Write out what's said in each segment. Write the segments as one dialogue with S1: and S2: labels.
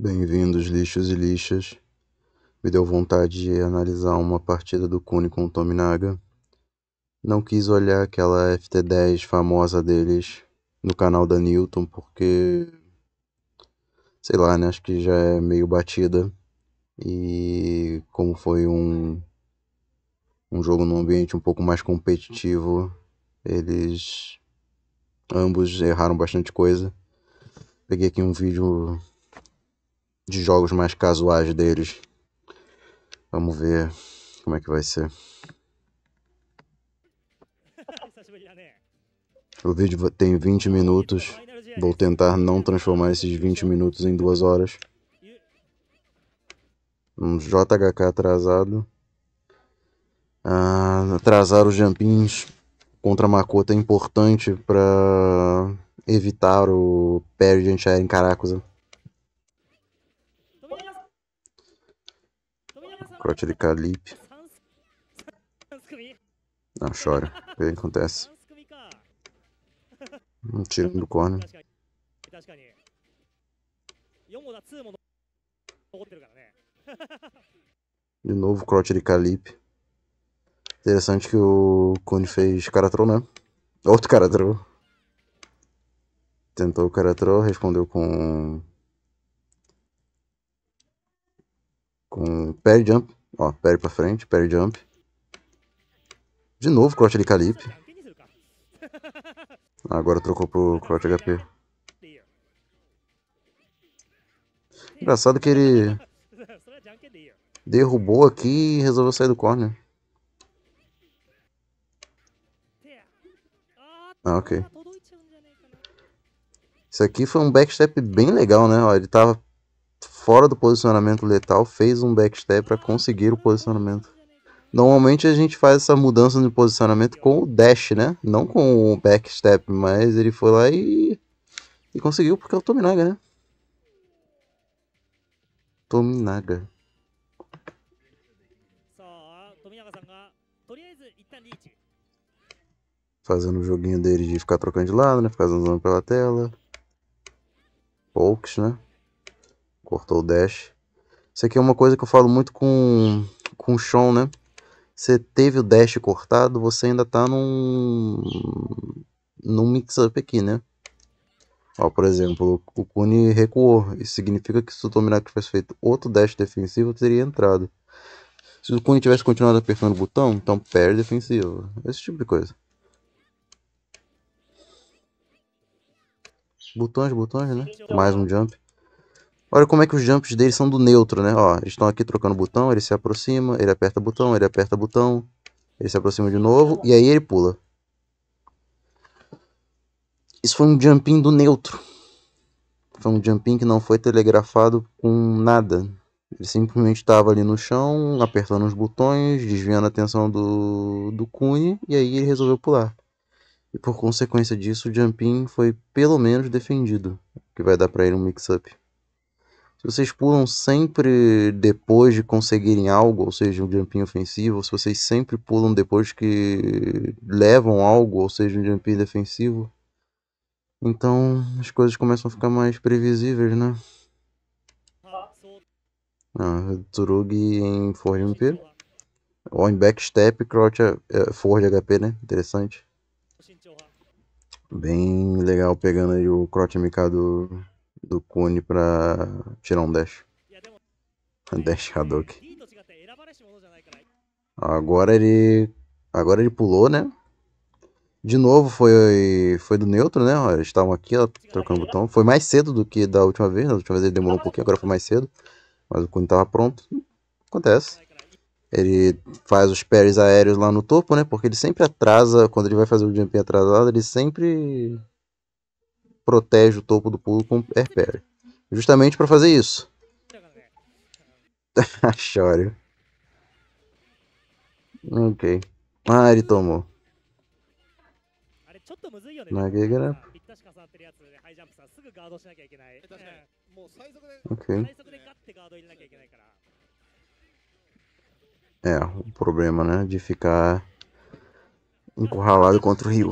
S1: Bem-vindos, lixos e lixas. Me deu vontade de analisar uma partida do Kune com o Tominaga. Não quis olhar aquela FT10 famosa deles no canal da Newton, porque. Sei lá, né? Acho que já é meio batida. E como foi um. Um jogo num ambiente um pouco mais competitivo, eles. Ambos erraram bastante coisa. Peguei aqui um vídeo de jogos mais casuais deles. Vamos ver como é que vai ser. O vídeo tem 20 minutos. Vou tentar não transformar esses 20 minutos em duas horas. Um JHK atrasado. Ah, atrasar os jumpins contra a Makoto é importante para evitar o parry de anti-air em Caracusa. Corte de calipe. Não, chora. O que acontece? Um tiro do corner. De novo, crote de calipe. Interessante que o Kuni fez Caratrô, né? Outro Caratrô. Tentou o Caratrô, respondeu com... Com Pair Jump. Ó, parry pra frente, parry jump. De novo, crotch de calip Agora trocou pro crotch HP. Engraçado que ele derrubou aqui e resolveu sair do corner. Ah, ok. Isso aqui foi um backstep bem legal, né? Ó, ele tava fora do posicionamento letal, fez um backstep para conseguir o posicionamento. Normalmente a gente faz essa mudança de posicionamento com o dash, né? Não com o backstep, mas ele foi lá e, e conseguiu porque é o Tominaga, né? Tominaga. Fazendo o joguinho dele de ficar trocando de lado, né? Ficar zanzando pela tela. Pokes, né? Cortou o dash. Isso aqui é uma coisa que eu falo muito com, com o Sean, né? Você teve o dash cortado, você ainda tá num, num mix-up aqui, né? Ó, por exemplo, o Kuni recuou. Isso significa que se o Tominac tivesse feito outro dash defensivo, teria entrado. Se o Kuni tivesse continuado apertando o botão, então perde defensivo. Esse tipo de coisa. Botões, botões, né? Mais um jump. Olha como é que os jumps deles são do neutro, né? Ó, eles estão aqui trocando botão, ele se aproxima, ele aperta botão, ele aperta botão, ele se aproxima de novo e aí ele pula. Isso foi um jumping do neutro. Foi um jumping que não foi telegrafado com nada. Ele simplesmente estava ali no chão, apertando os botões, desviando a atenção do, do cune e aí ele resolveu pular. E por consequência disso, o jumping foi pelo menos defendido, que vai dar para ele um mix-up. Se vocês pulam sempre depois de conseguirem algo, ou seja, um jumping ofensivo, se vocês sempre pulam depois que levam algo, ou seja, um jumping defensivo, então as coisas começam a ficar mais previsíveis, né? Ah, Turug em Forge MP. Ou em Backstep, Crouch, crotch eh, Forge HP, né? Interessante. Bem legal pegando aí o crotch MK do do Kune pra tirar um dash. É, dash é, Hadouken. Né, agora ele. Agora ele pulou, né? De novo foi, foi do neutro, né? Eles estavam aqui, ó, trocando o botão. Né? Foi mais cedo do que da última vez. Né? Da última vez ele demorou um pouquinho, agora foi mais cedo. Mas o Kune tava pronto. Acontece. Ele faz os parries aéreos lá no topo, né? Porque ele sempre atrasa. Quando ele vai fazer o jumping atrasado, ele sempre protege o topo do pulo com air parry. Justamente para fazer isso. Chore. ok. Ah, ele tomou. Ok. É, o problema, né? De ficar encurralado contra o rio.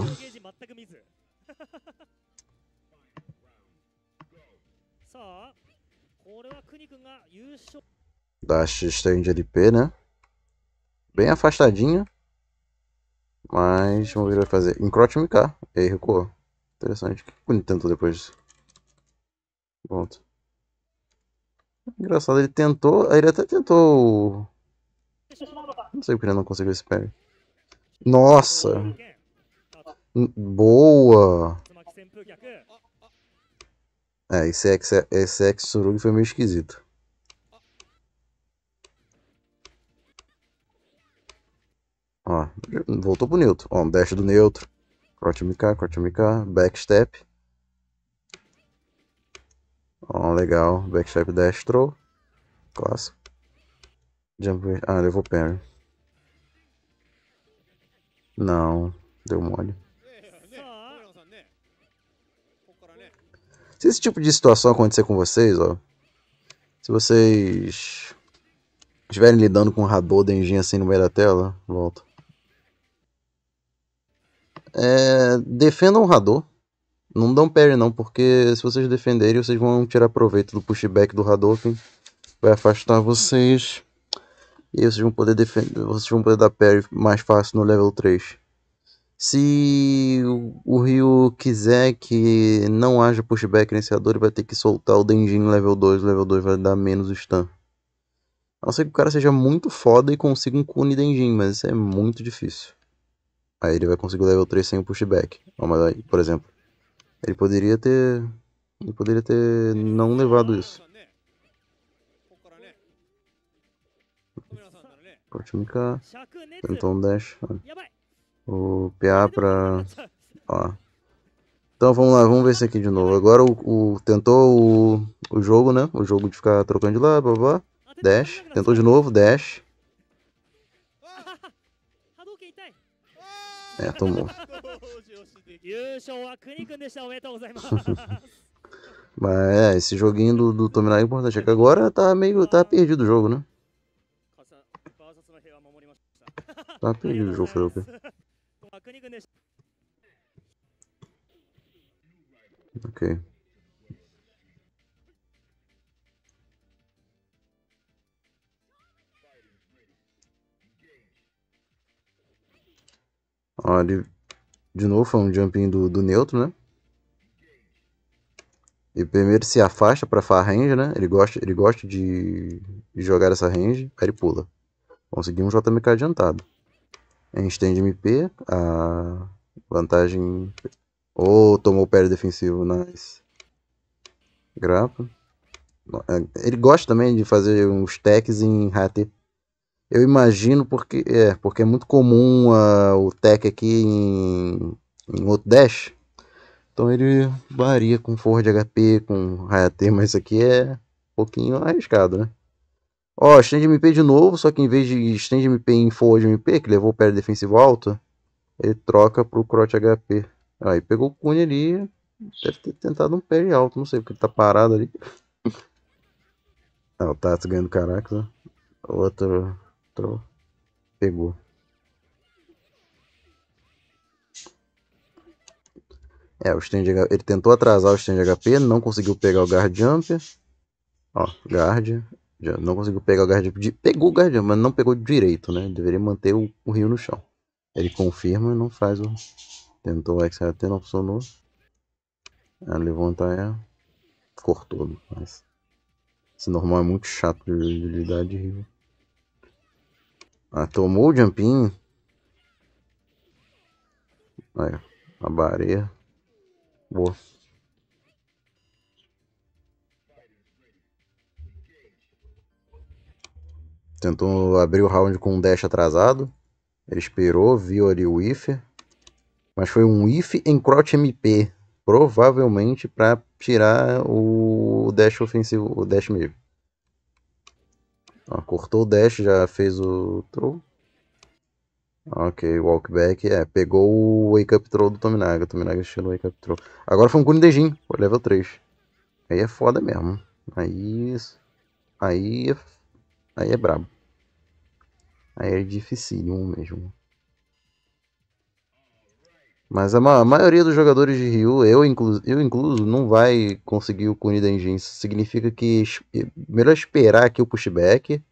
S1: Da X-Train LP, né? Bem afastadinha. Mas vamos ver o que vai fazer. Encrote MK. E aí recuou. Interessante. O que o Nintendo tentou depois disso? Pronto. Engraçado, ele tentou. Ele até tentou. Não sei porque ele não conseguiu esse pé, Nossa! Boa! É, é, é, é esse ex, esse ex Surugi foi meio esquisito. Ó, voltou pro neutro. Ó, um dash do neutro. Corte MK, corte MK, backstep. Ó, legal. Backstep dash throw. Clássico. Jump. Ah, levou parry. Não, deu mole. Se esse tipo de situação acontecer com vocês, ó. Se vocês estiverem lidando com um radô engenho assim no meio da tela, volta. É, defendam o radô. Não dão parry não, porque se vocês defenderem, vocês vão tirar proveito do pushback do Hadouken. Vai afastar vocês. E vocês vão poder defender. Vocês vão poder dar parry mais fácil no level 3. Se o Rio quiser que não haja pushback iniciador, ele vai ter que soltar o Denjin level 2. Level 2 vai dar menos stun. A não ser que o cara seja muito foda e consiga um Kuni Denjin, mas isso é muito difícil. Aí ele vai conseguir o level 3 sem o pushback. Vamos aí, por exemplo, ele poderia ter. Ele poderia ter não levado isso. Pode me cá. Tentou um dash. O PA pra... Ó. Então vamos lá, vamos ver isso aqui de novo. Agora o, o tentou o, o jogo, né? O jogo de ficar trocando de lado, blá blá. Dash. Tentou de novo, dash. É, tomou. Mas é, esse joguinho do, do Tominar é importante. É que agora tá meio. tá perdido o jogo, né? Tá perdido o jogo, Felipe. Ok. Olha, de novo foi um jumping do, do neutro, né? E primeiro se afasta pra far range, né? Ele gosta, ele gosta de jogar essa range, aí ele pula. Conseguimos um JMK adiantado em stand MP. A vantagem. Ou oh, tomou o pé defensivo, nice. Grapa. É, ele gosta também de fazer uns techs em HT. Eu imagino porque é, porque é muito comum uh, o tech aqui em, em outro dash. Então ele varia com Ford HP, com HT, mas isso aqui é um pouquinho arriscado, né? Ó, Stand MP de novo, só que em vez de Stand MP em Forward MP, que levou o pé defensivo alto, ele troca pro Crot HP. Aí pegou o Cunha ali, deve ter tentado um pé alto, não sei porque ele tá parado ali. ah, o Tats ganhando caraca. né? Outro, outro pegou. É, o stand, ele tentou atrasar o stand HP, não conseguiu pegar o guard jump. Ó, guard. Já não conseguiu pegar o guardião. Pegou o guardião, mas não pegou direito, né? Deveria manter o, o rio no chão. Ele confirma e não faz o. Tentou o é XRT, não funcionou. Aí levanta é Cortou, mas. Esse normal é muito chato de, de lidar de rio. Ah, tomou o jumping. Aí, a barreira. Boa. Tentou abrir o round com um dash atrasado. Ele esperou, viu ali o if. Mas foi um if em crouch MP. Provavelmente para tirar o dash ofensivo, o dash mesmo. Ó, cortou o dash, já fez o throw. Ok, walkback, é, pegou o wake up throw do Tominaga, Tominaga tirou o wake up throw. Agora foi um Kunidejin, level 3. Aí é foda mesmo, aí, aí é Aí é brabo. Aí é dificílimo mesmo. Mas a, maioria dos jogadores de Ryu, eu, eu incluso, não vai conseguir o Kunidengin. Isso significa que é melhor esperar aqui o pushback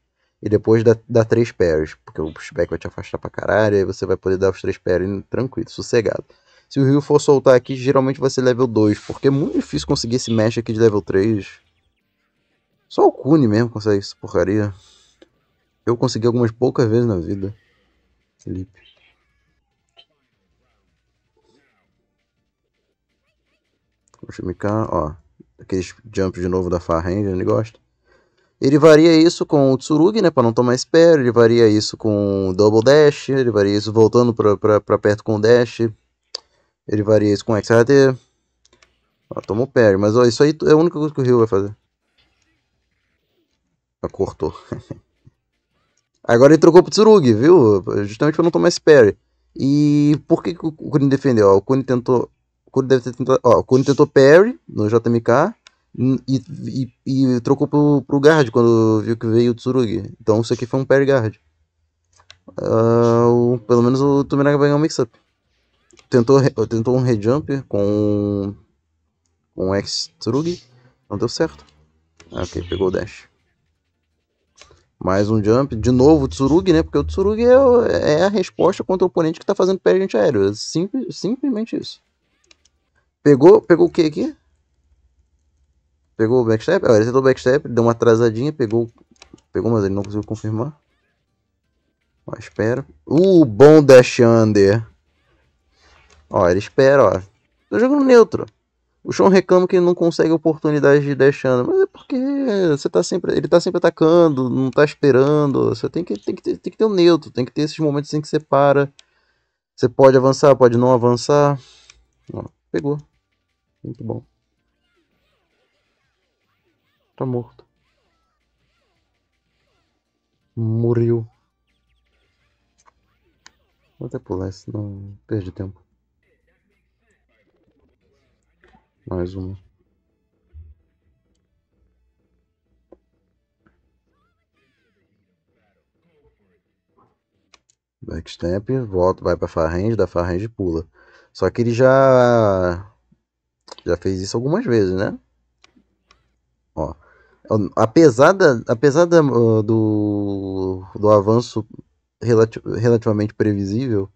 S1: e depois dar, dar três parries. Porque o pushback vai te afastar pra caralho, aí você vai poder dar os três parries tranquilo, sossegado. Se o Ryu for soltar aqui, geralmente vai ser level 2, porque é muito difícil conseguir esse match aqui de level 3 só o Cune mesmo consegue essa porcaria. Eu consegui algumas poucas vezes na vida. Felipe. chamar, ó. Aqueles jumps de novo da Ranger, ele gosta. Ele varia isso com o Tsurugi, né? Pra não tomar espera. Ele varia isso com o Double Dash. Ele varia isso voltando pra, pra, pra perto com o Dash. Ele varia isso com o XRD. Ó, tomou parry. Mas ó, isso aí é a única coisa que o Rio vai fazer. Cortou. Agora ele trocou pro Tsurugi, viu? Justamente pra não tomar esse parry. E por que, que o Kuni defendeu? o Kuni tentou. O Kuni deve ter tentado. Ó, o Kuni tentou parry no JMK. E, e, e, trocou pro, pro guard quando viu que veio o Tsurugi. Então isso aqui foi um parry guard. Uh, o, pelo menos o Tuminaga vai ganhar um mix-up. Tentou, tentou um jump com, com o X Tsurugi. Não deu certo. Ah, ok, pegou o dash. Mais um jump, de novo o Tsurugi, né? Porque o Tsurugi é, é a resposta contra o oponente que tá fazendo pé de gente aéreo. É simplesmente isso. Pegou, pegou o que aqui? Pegou o backstep? Ah, ele tentou o backstep, deu uma atrasadinha, pegou, pegou, mas ele não conseguiu confirmar. Ó, espera. Uh, bom dash under. Ó, ele espera, ó. Tô jogando neutro. O Sean reclama que ele não consegue oportunidade de deixando, mas é porque você tá sempre, ele tá sempre atacando, não tá esperando. Você tem que, tem que, ter, tem que ter o um neutro, tem que ter esses momentos em que você para. Você pode avançar, pode não avançar. Ó, pegou. Muito bom. Tá morto. Morreu. Vou até pular, senão perde tempo. Mais uma. Backstep, volta, vai pra farange da farange pula. Só que ele já. Já fez isso algumas vezes, né? Ó. Apesar, da, apesar da, do, do avanço relati relativamente previsível,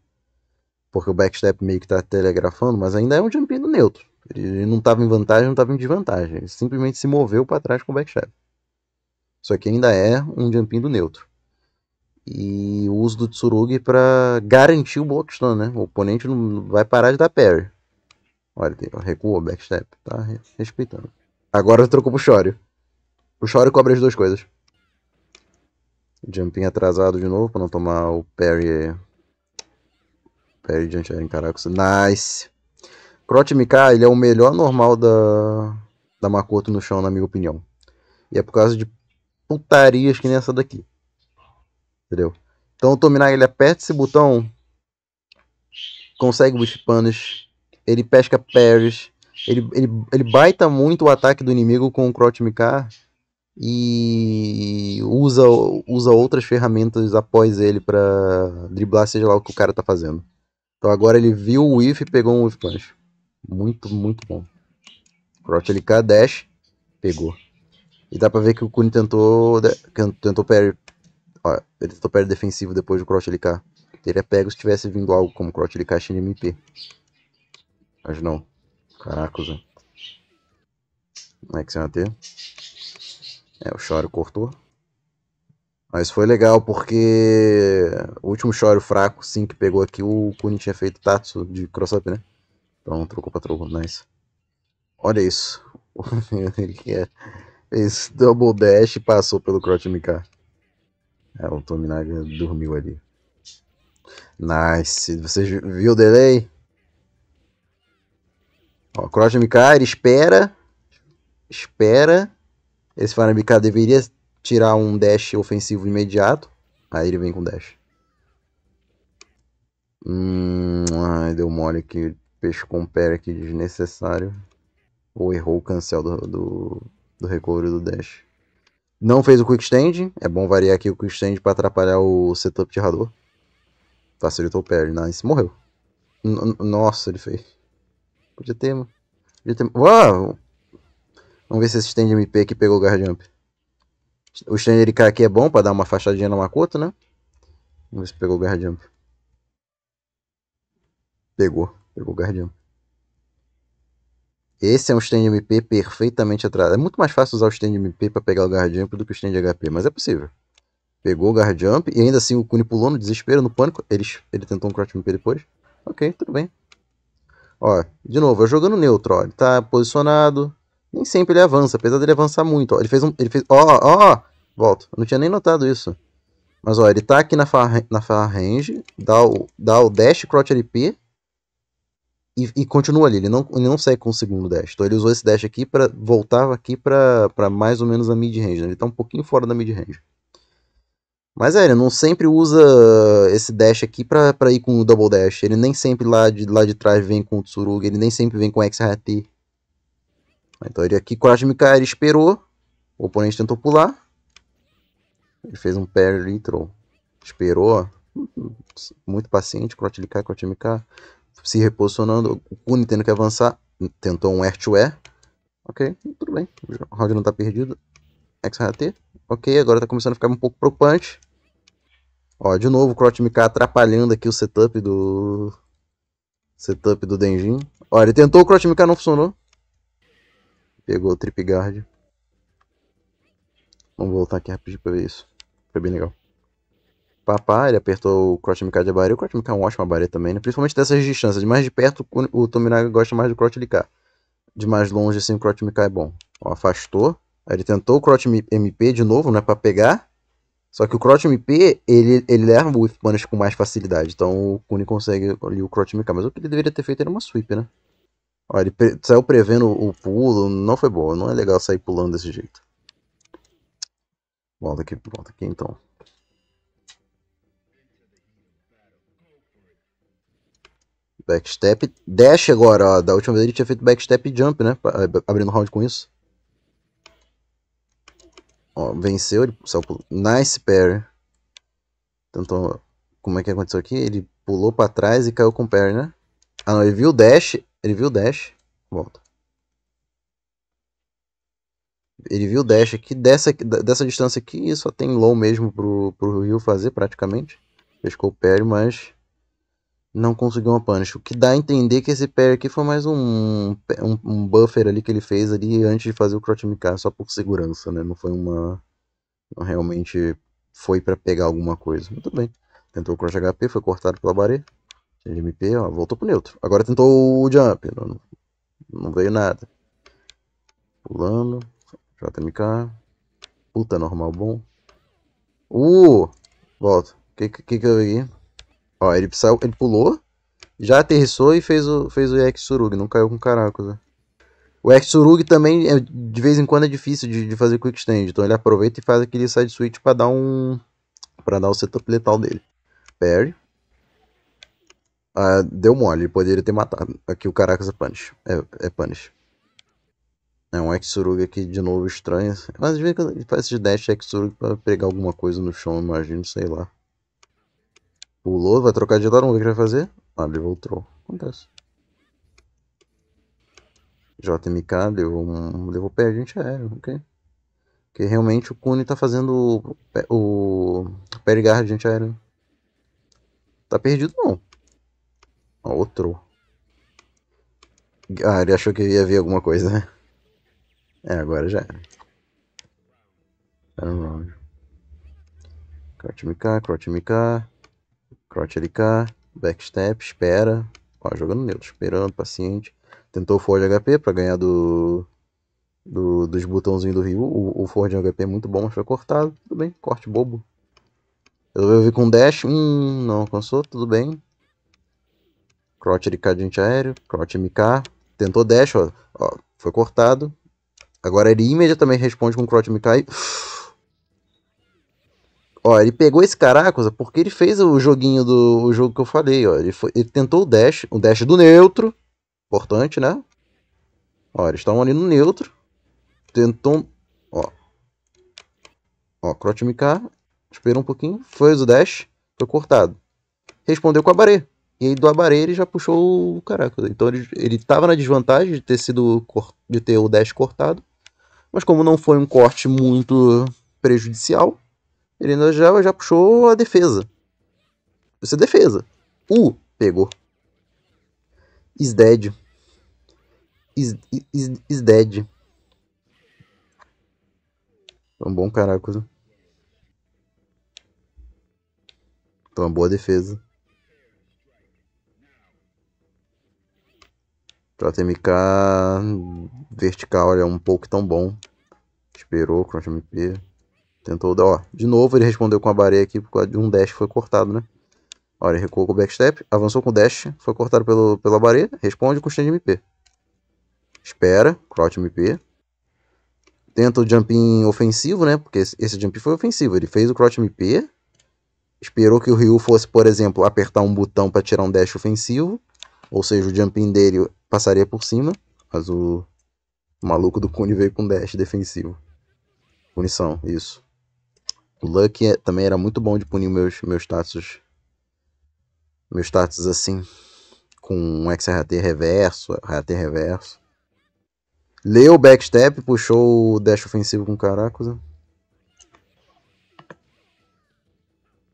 S1: porque o backstep meio que tá telegrafando, mas ainda é um jumping neutro. Ele não estava em vantagem, não estava em desvantagem. Ele simplesmente se moveu para trás com o backstab. Só que ainda é um jumping do neutro. E o uso do Tsurugi para garantir o block né? O oponente não vai parar de dar parry. Olha, recua, backstep, tá respeitando. Agora trocou pro Shoryu. O Shoryu cobre as duas coisas. Jumping atrasado de novo para não tomar o parry. Parry de anti-air em Caracos. Nice! Crot MK, ele é o melhor normal da, da Makoto no chão, na minha opinião. E é por causa de putarias que nem essa daqui. Entendeu? Então o Tominar ele aperta esse botão, consegue os panos, ele pesca parries, ele, ele, ele baita muito o ataque do inimigo com o Crot MK e usa, usa outras ferramentas após ele para driblar, seja lá o que o cara tá fazendo. Então agora ele viu o whiff e pegou um whiff punch. Muito, muito bom. Crot ele dash, pegou. E dá pra ver que o Kuni tentou, tentou parry. Ó, ele tentou parry defensivo depois do Crot ele Teria pego se tivesse vindo algo como Crotch ele cai, MP. Mas não. Caraca, Zé. como É, que é o Choro cortou. Mas foi legal porque o último Choro fraco, sim, que pegou aqui, o Kuni tinha feito Tatsu de cross-up, né? Então, trocou pra troco, nice. Olha isso. Ele quer. É. Esse double dash passou pelo Crotch MK. É, o Tominaga dormiu ali. Nice. Você viu o delay? Ó, Crotch MK, ele espera. Espera. Esse MK deveria tirar um dash ofensivo imediato. Aí ele vem com dash. Hum, ai, deu mole aqui pescou com pé aqui desnecessário ou errou o cancel do, do, do recovery do dash. Não fez o quick stand, é bom variar aqui o quick stand para atrapalhar o setup de radar. Facilitou o pé, nice, morreu. N nossa, ele fez. Podia ter, podia ter... Uau! Vamos ver se esse stand MP aqui pegou o guard jump. O stand ele cai aqui é bom para dar uma fachadinha na Makoto, né? Vamos ver se pegou o guard jump. Pegou. Pegou o guardião. Esse é um stand MP perfeitamente atrás. É muito mais fácil usar o stand MP para pegar o guard do que o stand HP, mas é possível. Pegou o guard jump e ainda assim o Kuni pulou no desespero, no pânico. Ele, ele tentou um crouch MP depois. Ok, tudo bem. Ó, de novo, eu jogando neutro, ó. Ele tá posicionado. Nem sempre ele avança, apesar dele avançar muito. Ó, ele fez um. Ele fez. Ó, ó! Volto. Eu não tinha nem notado isso. Mas ó, ele tá aqui na far, na far range, dá o, dá o dash crouch LP e, e, continua ali. Ele não, ele não segue com o segundo dash. Então ele usou esse dash aqui para voltar aqui para mais ou menos a mid-range. Né? Ele está um pouquinho fora da mid-range. Mas é, ele não sempre usa esse dash aqui para ir com o double dash. Ele nem sempre lá de, lá de trás vem com o Tsuruga, ele nem sempre vem com o XRT. Então ele aqui com a Mikai, esperou. O oponente tentou pular. Ele fez um parry e Esperou, ó. Muito paciente, Crotilikai, Crotimikai se reposicionando. O Nintendo quer avançar, tentou um Air-to-Air. Ok, tudo bem, o round não está perdido. XRT, ok, agora está começando a ficar um pouco preocupante. Ó, de novo o Crotch MK atrapalhando aqui o setup do. Setup do Denjin. Ó, ele tentou o Crotch MK, não funcionou. Pegou o Trip Guard. Vamos voltar aqui rapidinho pra ver isso. Foi bem legal papá, ele apertou o Crotch MK de Abare. O Crotch MK é um ótimo Abare também, né? Principalmente dessas distâncias. De mais de perto, o Tominaga gosta mais do Crotch LK. De mais longe, assim, o Crotch MK é bom. Ó, afastou. Aí ele tentou o Crotch MP de novo, né? Pra pegar. Só que o Crotch MP, ele, ele leva o Whip Punish com mais facilidade. Então o Kuni consegue ali o Crotch MK. Mas o que ele deveria ter feito era uma sweep, né? Ó, ele pre saiu prevendo o pulo. Não foi bom. Não é legal sair pulando desse jeito. Volta aqui, volta aqui então. Backstep. Dash agora, ó, da última vez ele tinha feito backstep e jump, né? Abrindo round com isso. Ó, venceu, ele saiu pulo. Nice pair. Então, como é que aconteceu aqui? Ele pulou pra trás e caiu com o pair, né? Ah não, ele viu o dash. Ele viu o dash. Volta. Ele viu o dash aqui. Dessa, dessa distância aqui, só tem low mesmo pro, pro Rio fazer praticamente. Pescou o pair, mas não conseguiu uma punish. O que dá a entender que esse pé aqui foi mais um, um, um, buffer ali que ele fez ali antes de fazer o Crotch MK, só por segurança, né? Não foi uma... Não realmente foi para pegar alguma coisa. muito bem. Tentou o Crotch HP, foi cortado pela Baré. Change MP, ó, voltou pro neutro. Agora tentou o Jump, não, não veio nada. Pulando, JMK. Puta normal bom. Uh! Volta. O que, que que eu vi? Ó, ele, saiu, ele pulou, já aterrissou e fez o, fez o surug não caiu com Caracusa. Né? O surug também, é, de vez em quando, é difícil de, de fazer quick stand, então ele aproveita e faz aquele side switch para dar um... para dar o setup letal dele. Parry. Ah, deu mole, ele poderia ter matado. Aqui o Caracas é punish. É, é punish. É um Exurug aqui de novo estranho. Assim. Mas às vezes ele faz esse dash Exurug pra pegar alguma coisa no chão, imagino, sei lá. Pulou, vai trocar de lado, vamos ver o que vai fazer. Ah, levou o troll. Acontece. JMK levou um. Levou pé, a gente é, ok. Porque realmente o Kuni tá fazendo o, o Perigard de aéreo. Né? Tá perdido não. Ó, ah, outro. Ah, ele achou que ia ver alguma coisa, né? É, agora já era. Era um round. Crouch MK, MK. Crote LK, backstep, espera. Ó, jogando neutro, esperando, paciente. Tentou o Ford HP para ganhar do, do, dos botãozinhos do Ryu. O, o Ford HP é muito bom, mas foi cortado. Tudo bem, corte bobo. Eu vi com dash. Hum, não alcançou, tudo bem. Crote LK de antiaéreo, Crote MK. Tentou dash, ó, ó, foi cortado. Agora ele imediatamente responde com Crote MK e... Ó, ele pegou esse Caracusa porque ele fez o joguinho do o jogo que eu falei, ó. Ele, foi, ele tentou o dash, o dash do neutro. Importante, né? Ó, eles estavam ali no neutro. Tentou. Ó. Ó, Crot MK. Esperou um pouquinho. Fez o dash. Foi cortado. Respondeu com a Barê. E aí do Abaré ele já puxou o Caracusa. Então ele, ele tava na desvantagem de ter sido. de ter o dash cortado. Mas como não foi um corte muito prejudicial ele já, já puxou a defesa. Isso é defesa. U uh, pegou. Is dead. Is, is, is dead. Um bom caraca. Né? uma boa defesa. JMK vertical é um pouco tão bom. Esperou, Crunch MP. Tentou dar, ó. De novo, ele respondeu com a bareia aqui por causa de um dash foi cortado, né? Olha, ele recuou com o backstep, avançou com o dash, foi cortado pelo, pela bareia, responde com o stand MP. Espera, crouch MP. Tenta o jumping ofensivo, né? Porque esse, esse jumping foi ofensivo. Ele fez o crouch MP, esperou que o Ryu fosse, por exemplo, apertar um botão para tirar um dash ofensivo, ou seja, o jumping dele passaria por cima, mas o, o maluco do Kuni veio com um dash defensivo. Punição, isso. O Luck é, também era muito bom de punir meus, meus status. Meus status assim. Com um XRT reverso, RT reverso. Leu o backstep, puxou o dash ofensivo com Caracos.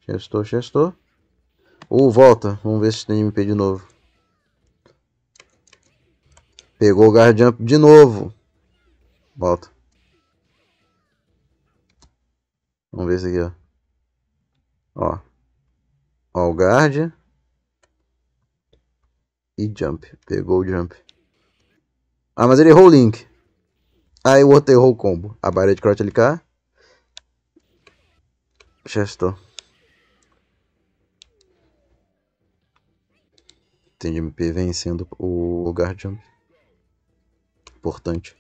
S1: Chestou, chestou. Ou uh, volta. Vamos ver se tem MP de novo. Pegou o guard jump de novo. Volta. Vamos ver isso aqui, ó. Ó. Ó o guard. E jump. Pegou o jump. Ah, mas ele errou o link. Aí ah, o outro errou o combo. A barreira de ali LK. Chestou. Tem MP vencendo o guard jump. Importante.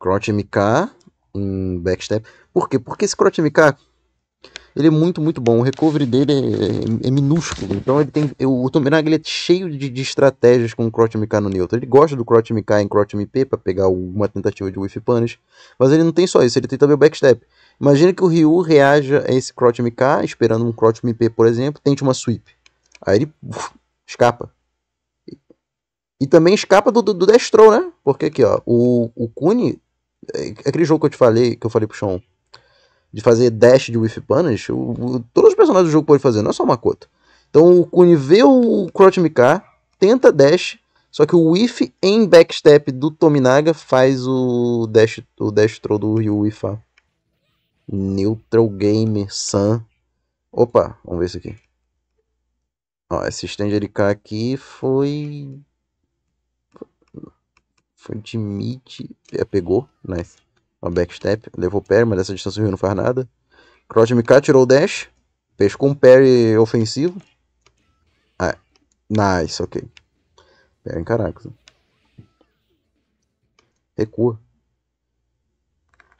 S1: Crotch MK um backstep. Por quê? Porque esse Crotch MK ele é muito, muito bom. O recovery dele é, é, é minúsculo. Então ele tem. O Tomerag ele é cheio de, de estratégias com o Crotch MK no neutro. Ele gosta do Crotch MK em Crotch MP para pegar uma tentativa de whiff punish. Mas ele não tem só isso, ele tem também o backstep. Imagina que o Ryu reaja a esse Crotch MK, esperando um Crotch MP, por exemplo, tente uma sweep. Aí ele uf, escapa. E, e também escapa do, do, do Destro, né? Porque aqui, ó, o, o Kuni é, aquele jogo que eu te falei, que eu falei pro Sean, de fazer dash de whiff punish, o, o, todos os personagens do jogo podem fazer, não é só uma Makoto. Então o Kuni vê o Crouch MK, tenta dash, só que o whiff em backstep do Tominaga faz o dash, o dash throw do Ryu Wifa. Neutral Game Sun. Opa, vamos ver isso aqui. Ó, esse stand de aqui foi foi de é, pegou. Nice. Uma backstep. Levou parry, mas dessa distância o Ryu não faz nada. Cross MK, tirou o dash. Pescou um parry ofensivo. Ah, nice, ok. Parry em Caracas. Recua.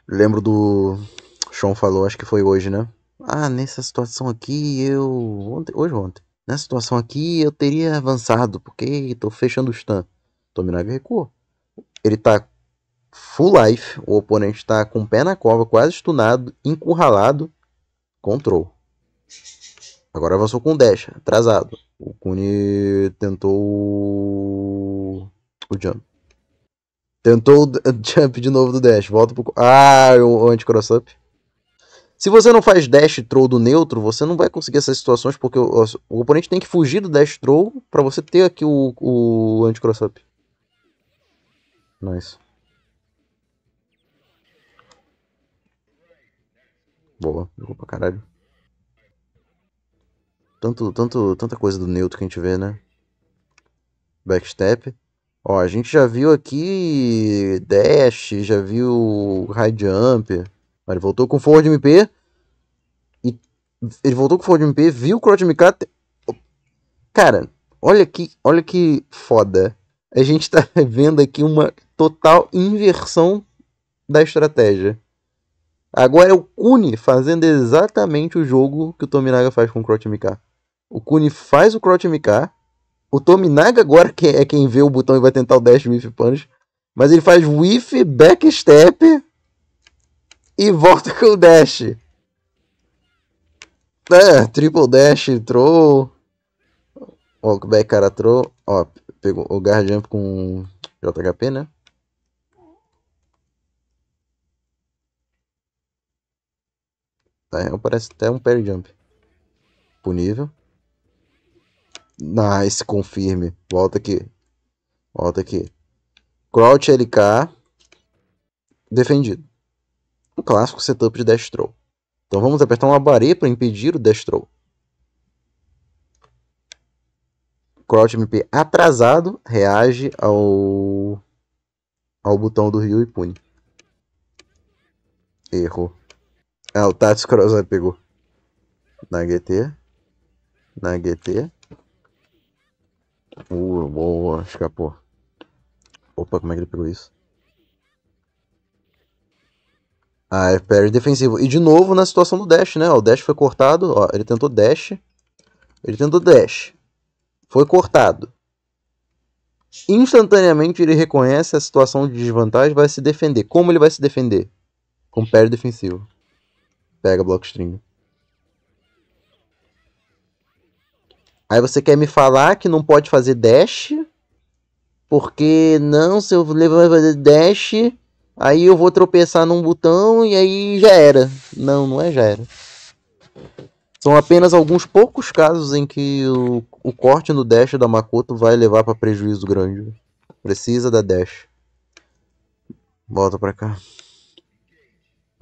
S1: Lembro do. Sean falou, acho que foi hoje, né? Ah, nessa situação aqui eu. Ontem, hoje ontem. Nessa situação aqui eu teria avançado, porque tô fechando o stun. Tominaga recuou ele tá full life, o oponente tá com o pé na cova, quase stunado, encurralado, control. Agora avançou com o dash, atrasado. O Kuni tentou o jump. Tentou o jump de novo do dash, volta pro... Ah, é o anti-cross-up. Se você não faz dash throw do neutro, você não vai conseguir essas situações, porque o, o, o oponente tem que fugir do dash throw para você ter aqui o, o anti-cross-up. Nice. Boa, jogou pra caralho. Tanto, tanto, tanta coisa do neutro que a gente vê, né? Backstep. Ó, a gente já viu aqui dash, já viu high jump. Ele voltou com forward MP. E ele voltou com forward MP, viu o crotch MK. Cara, olha que, olha que foda. A gente tá vendo aqui uma total inversão da estratégia. Agora é o Kuni fazendo exatamente o jogo que o Tominaga faz com o Crotch MK. O Kuni faz o Crotch MK. O Tominaga agora é quem vê o botão e vai tentar o dash whiff punish. Mas ele faz whiff, backstep e volta com o dash. É, triple dash, throw. Walkback, cara, throw. Ó, pegou o guard jump com JHP, né? Tá? É parece até um parry jump. Punível. Nice, confirme. Volta aqui. Volta aqui. Crouch LK. Defendido. Um clássico setup de destro. Então vamos apertar uma barre para impedir o destro. Crouch MP atrasado reage ao ao botão do Ryu e pune. Erro. Ah, o Tati Crozan pegou. Na GT. Na GT. Uh, boa, escapou. Opa, como é que ele pegou isso? Ah, é parry defensivo. E de novo na situação do dash, né? o dash foi cortado. Ó, ele tentou dash. Ele tentou dash. Foi cortado. Instantaneamente ele reconhece a situação de desvantagem vai se defender. Como ele vai se defender? Com parry defensivo. Pega bloco string. Aí você quer me falar que não pode fazer dash? Porque não, se eu levar fazer dash, aí eu vou tropeçar num botão e aí já era. Não, não é já era. São apenas alguns poucos casos em que o, o corte no dash da Makoto vai levar para prejuízo grande. Precisa da dash. Volta para cá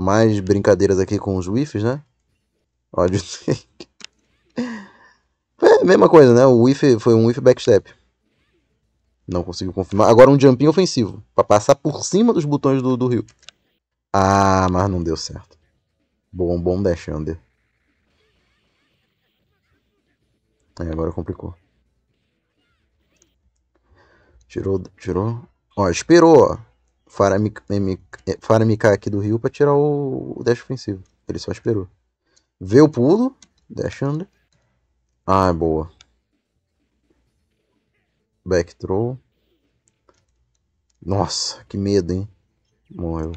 S1: mais brincadeiras aqui com os whiffs, né? Ódio take. É a mesma coisa, né? O whiff foi um whiff backstep. Não conseguiu confirmar. Agora um jumping ofensivo. para passar por cima dos botões do, do Rio. Ah, mas não deu certo. Bom, bom dash under. Aí agora complicou. Tirou, tirou. Ó, esperou, ó farmicar é, é, aqui do Rio para tirar o, dash ofensivo. Ele só esperou. Vê o pulo. Dash under. Ah, é boa. Back throw. Nossa, que medo, hein? Morreu.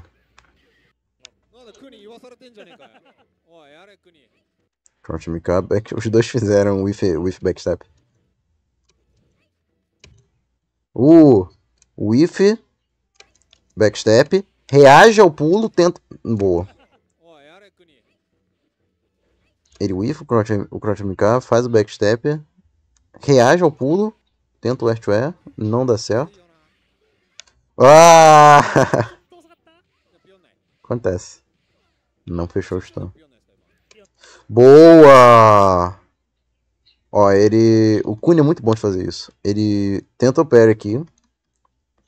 S1: Front MK, back... os dois fizeram with, with backstep. Uh! Whiff Backstep. Reage ao pulo, tenta... Boa. Ele whiff o crouch, o MK, faz o backstep, reage ao pulo, tenta o air to air, não dá certo. Ah! Acontece. Não fechou o stun. Boa! Ó, ele... O Kuni é muito bom de fazer isso. Ele tenta o parry aqui,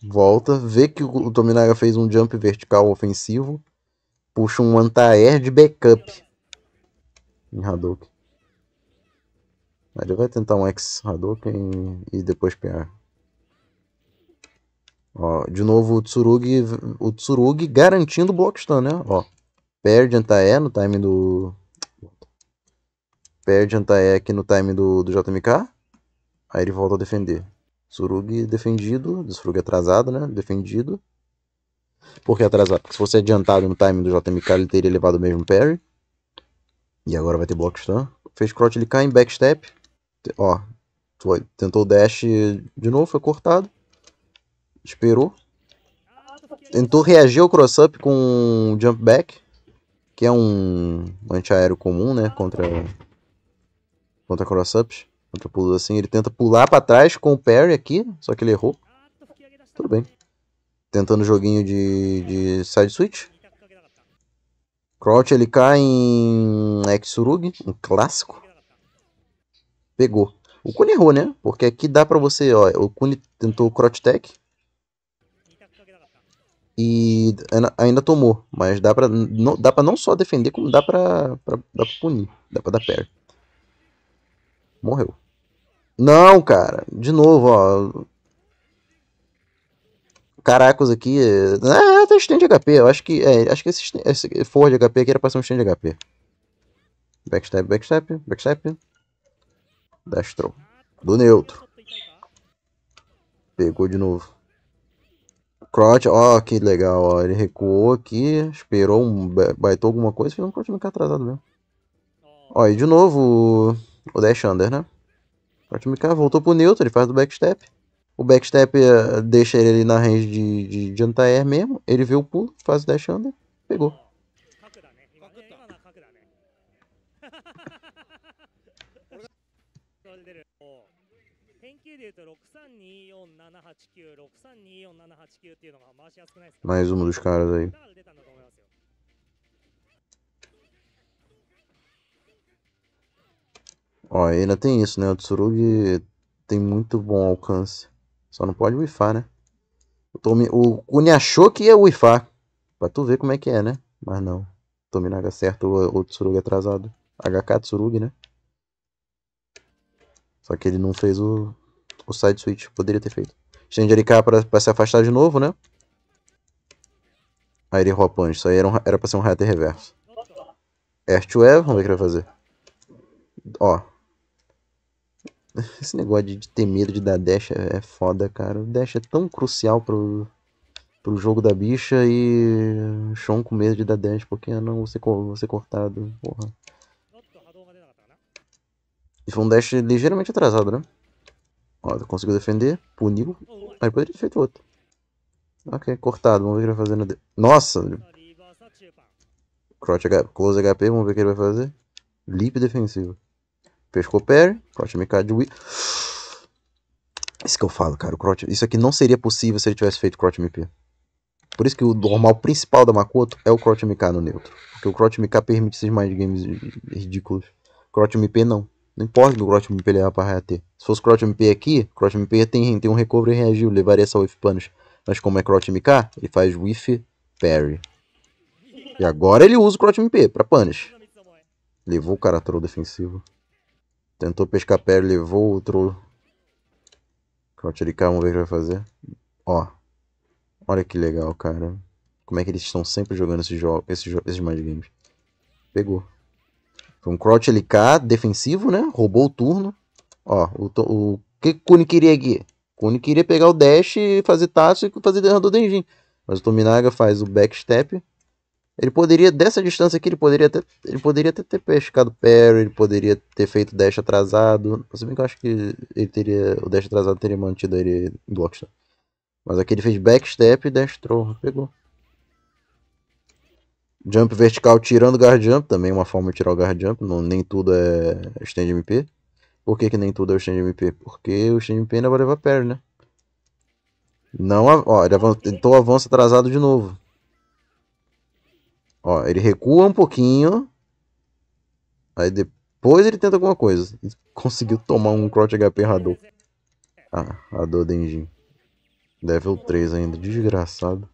S1: volta, vê que o Tominaga fez um jump vertical ofensivo, puxa um anti-air de backup em Hadouken. Ele vai tentar um X Hadouken e depois PA. Ó, de novo o Tsurugi, o Tsurugi garantindo o block stun, né? Ó, perde antae no time do... Perde antae aqui no time do, do JMK. Aí ele volta a defender. Surug defendido, Surugi atrasado, né? Defendido. Por que atrasado? Porque se fosse adiantado no time do JMK, ele teria levado o mesmo parry. E agora vai ter block stun. Fez crotch, ele cai em backstep. Ó, foi, tentou o dash de novo, foi cortado. Esperou. Tentou reagir ao cross-up com jump back, que é um aéreo comum, né? Contra, contra cross-ups. Contrapulou assim, ele tenta pular para trás com o parry aqui, só que ele errou. Tudo bem. Tentando joguinho de, de side switch. Crouch ele cai em Exurug, um clássico. Pegou. O Kuni errou, né? Porque aqui dá pra você, ó, o Kuni tentou o Crouch Tech. E ainda tomou, mas dá pra, não, dá pra não só defender, como dá pra, pra, dá pra punir, dá pra dar parry. Morreu. Não, cara. De novo, ó. Caracos aqui. é, é tem stand de HP. Eu acho que. É, acho que esse, esse HP aqui era pra ser um stand de HP. Backstep, backstep, backstep. Dash Do neutro. Pegou de novo. Crotch, ó, que legal, ó. Ele recuou aqui, esperou, um, baitou alguma coisa, fez um crotch meio atrasado mesmo. Ó, e de novo o dash under, né? Partiu MK, voltou pro neutro, ele faz o backstep. O backstep uh, deixa ele ali na range de, de, de anti-air mesmo. Ele vê o pulo, faz o dash under, pegou. Mais um dos caras aí. Ó, ainda tem isso, né? O Tsurugi tem muito bom alcance. Só não pode wifar, né? O, Tomi... o Kuni achou que ia wifar. Pra tu ver como é que é, né? Mas não. Tominaga certo ou o Tsurugi atrasado. HK Tsurugi, né? Só que ele não fez o, o side switch. Poderia ter feito. Change LK pra, pra se afastar de novo, né? Aí ele ropa antes. Isso aí era, um, era pra ser um hater reverso. Air to Air, vamos ver o que ele vai fazer. Ó, Esse negócio de, ter medo de dar dash é, é, foda, cara. O dash é tão crucial pro, pro jogo da bicha e Sean com medo de dar dash, porque ah, não, você ser cortado, porra. E foi um dash ligeiramente atrasado, né? Ó, conseguiu defender, puniu, aí poderia ter feito outro. Ok, cortado, vamos ver o que ele vai fazer na... Nossa! Crotch, close HP, vamos ver o que ele vai fazer. Leap defensivo. Peixe coopere, crote mecadui. Isso que eu falo, cara. O crote, isso aqui não seria possível se ele tivesse feito Crotch MP. Por isso que o normal principal da Makoto é o Crotch MK no neutro. Porque o Crotch MK permite esses games ridículos. Crotch MP não. Não importa que o crote MP levar pra T. Se fosse Crotch MP aqui, Crotch MP tem, tem um recovery e reagiu, levaria essa whiff punish. Mas como é Crotch MK, ele faz whiff parry. E agora ele usa o Crotch MP pra punish. Levou o cara troll defensivo. Tentou pescar pele levou o trolo. Cautericar, vamos ver o que vai fazer. Ó. Olha que legal, cara. Como é que eles estão sempre jogando esses jogos, esses, jo esses mind games. Pegou. Foi um crouch LK defensivo, né? Roubou o turno. Ó, o, o que Kuni queria aqui? Kuni queria pegar o dash, fazer taço e fazer derrador de engine. Mas o Tominaga faz o backstep ele poderia, dessa distância aqui, ele poderia até, ele poderia até ter pescado parry, ele poderia ter feito dash atrasado. Se bem que eu acho que ele teria, o dash atrasado teria mantido ele em blockstone. Né? Mas aqui ele fez backstep e dash throw, pegou. Jump vertical tirando guard jump, também uma forma de tirar o guard jump, não, nem tudo é stand MP. Por que, que nem tudo é stand MP? Porque o stand MP ainda vai levar parry, né? Não, ó, ele tentou avanço atrasado de novo. Ó, ele recua um pouquinho. Aí depois ele tenta alguma coisa. conseguiu tomar um Crot HP Hadou. Ah, Hadou Denjin. Level 3 ainda, desgraçado.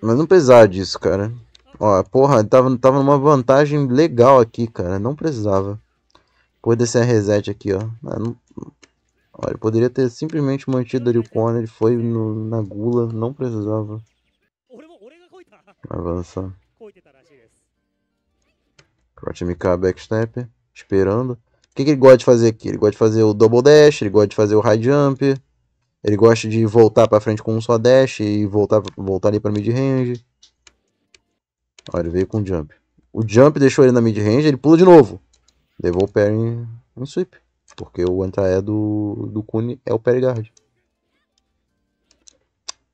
S1: Mas não precisava disso, cara. Ó, porra, tava, tava numa vantagem legal aqui, cara. Não precisava. Depois desse reset aqui, ó. Ah, não, Olha, poderia ter simplesmente mantido ali o corner, ele foi no, na gula, não precisava. Avança. Crote MK backstep, esperando. O que, que, ele gosta de fazer aqui? Ele gosta de fazer o double dash, ele gosta de fazer o high jump. Ele gosta de voltar pra frente com um só dash e voltar, voltar ali pra mid range. Olha, ele veio com o jump. O jump deixou ele na mid range, ele pula de novo. Levou o pé em, em sweep. Porque o antraé do, do Cune é o Perigard.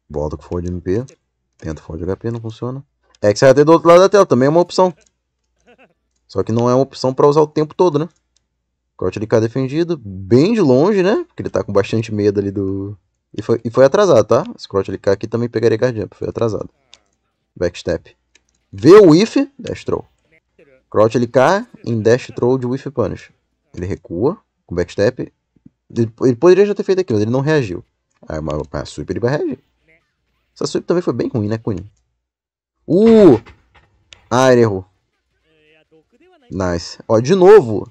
S1: Volta com Ford MP. Tenta Ford HP, não funciona. É que você ter do outro lado da tela também é uma opção. Só que não é uma opção para usar o tempo todo, né? Corte de cá defendido, bem de longe, né? Porque ele tá com bastante medo ali do... E foi, e foi atrasado, tá? Esse corte de cá aqui também pegaria guard foi atrasado. Backstep. Vê o if, dash throw. Crouch LK em dash throw de whiff punish. Ele recua com backstep. Ele, ele, poderia já ter feito aquilo, ele não reagiu. A, a, sweep ele vai reagir. Essa sweep também foi bem ruim, né, Queen? Uh! Ah, ele errou. Nice. Ó, de novo.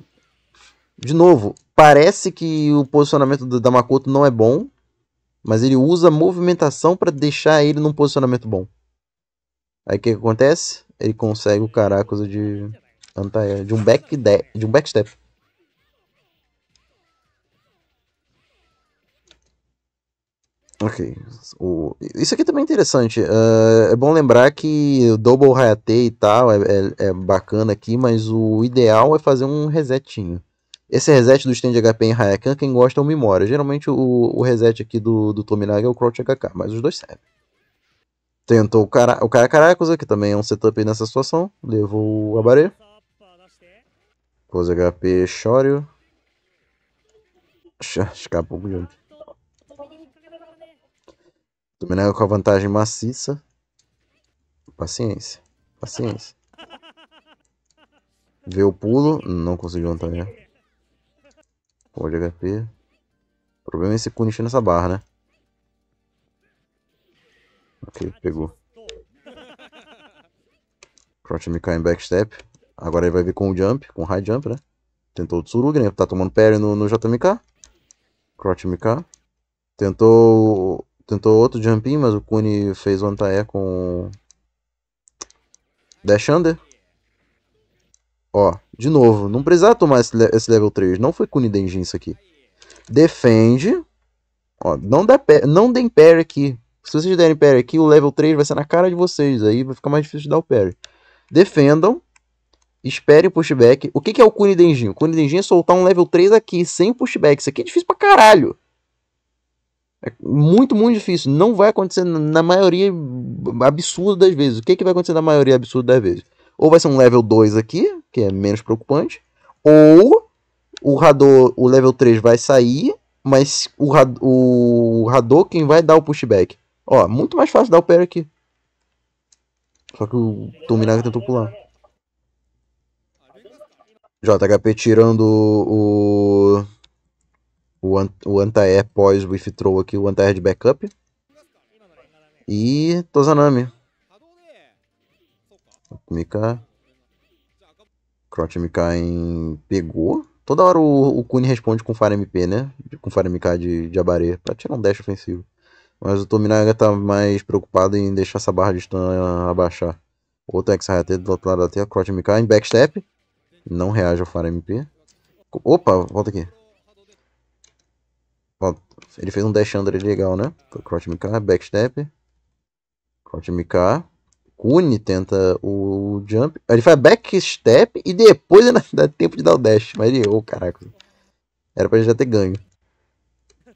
S1: De novo. Parece que o posicionamento do, da Makoto não é bom. Mas ele usa a movimentação para deixar ele num posicionamento bom. Aí o que, que acontece? Ele consegue o Caracos de, de um back de um backstep. Ok. O... Isso aqui também é interessante. Uh, é bom lembrar que o Double Hayate e tal é, é, é, bacana aqui, mas o ideal é fazer um resetinho. Esse reset do stand HP em Hayakan, quem gosta é o Memória. Geralmente o, o reset aqui do, do Tominaga é o Crouch HK, mas os dois servem. Tentou o cara, o cara que também é um setup nessa situação. Levou o Abare. Pôs HP Shoryu. Escapou o Jump. Dominega é com a vantagem maciça. Paciência. Paciência. Vê o pulo. Não conseguiu antoniar. Né? Pô de HP. O problema é esse Kunichi nessa barra, né? Ok, pegou. Crotch MK em backstep. Agora ele vai vir com o jump, com o high jump, né? Tentou o Tsurugi, né? Tá tomando parry no, no JMK. Crotch MK. Tentou tentou outro jumping, mas o Kuni fez o Antaé com Dash Under. Ó, de novo, não precisava tomar esse, esse level 3, não foi Kuni Denjin isso aqui. Defende. Ó, não, dá não deem parry aqui. Se vocês derem parry aqui, o level 3 vai ser na cara de vocês, aí vai ficar mais difícil de dar o parry. Defendam. Espere o pushback. O que, que é o Kuni Denjin? O Kuni Denjin é soltar um level 3 aqui, sem pushback. Isso aqui é difícil pra caralho. É muito, muito difícil. Não vai acontecer na maioria absurda das vezes. O que, é que vai acontecer na maioria absurda das vezes? Ou vai ser um level 2 aqui, que é menos preocupante, ou o Rador, o level 3 vai sair, mas o, o Rador quem vai dar o pushback. Ó, muito mais fácil dar o pé aqui. Só que o Tominaga tentou pular. JHP tirando o o, ant o anti-air pós withdraw aqui, o anti-air de backup. E Tozanami. Mika. Crotch em... pegou. Toda hora o, o Kuni responde com Fire MP, né? Com Fire MK de, de Abaré, pra tirar um dash ofensivo. Mas o Tominaga tá mais preocupado em deixar essa barra de stun abaixar. Outro X-Hater do outro lado da T, Crotch MK em backstep. Não reage ao Fire MP. Opa, volta aqui. Ele fez um dash under legal, né? Foi Crouch MK, backstep. Crouch MK. Kuni tenta o jump. Ele faz backstep e depois ainda dá tempo de dar o dash. Mas ele errou, caraca. Era pra ele já ter ganho.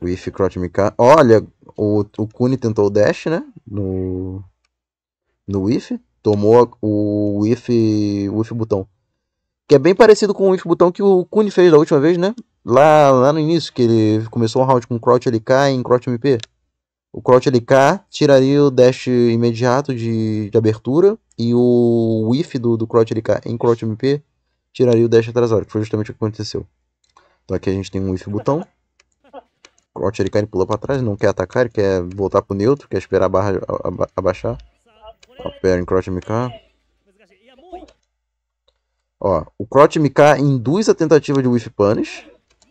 S1: With Crouch MK. Olha, o, o Kuni tentou o dash, né? No. No whiff. Tomou o whiff. whiff botão. Que é bem parecido com o whiff botão que o Kuni fez da última vez, né? Lá, lá no início, que ele começou um round com Crouch LK em Crouch MP. O Crouch LK tiraria o dash imediato de, de abertura e o whiff do, do Crouch LK em Crouch MP tiraria o dash atrasado, que foi justamente o que aconteceu. Então aqui a gente tem um whiff botão. Crouch LK ele pula pra trás, não quer atacar, ele quer voltar pro neutro, quer esperar a barra abaixar. em Crouch MK. Ó, o Crouch MK induz a tentativa de whiff punish.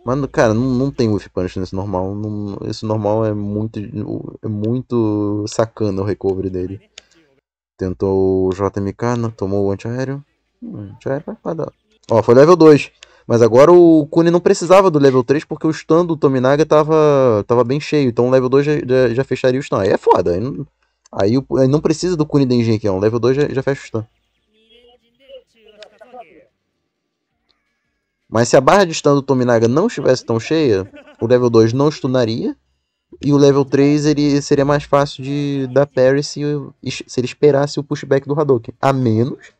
S1: Mas, cara, não, não tem Whiff Punch nesse normal. Não, esse normal é muito, é muito sacana o recovery dele. Tentou o JMK, não, tomou o anti-aéreo. Hum, anti-aéreo vai dar. Ó, foi level 2. Mas agora o Kune não precisava do level 3 porque o stun do Tominaga tava, tava bem cheio. Então o level 2 já, já, já fecharia o stun. Aí é foda. Aí não, aí, aí não precisa do Kuni Denjin aqui, ó. O level 2 já, já fecha o stun. Mas se a barra de stun do Tominaga não estivesse tão cheia, o level 2 não stunaria. E o level 3 ele seria mais fácil de dar parry se, se ele esperasse o pushback do Hadouken. A menos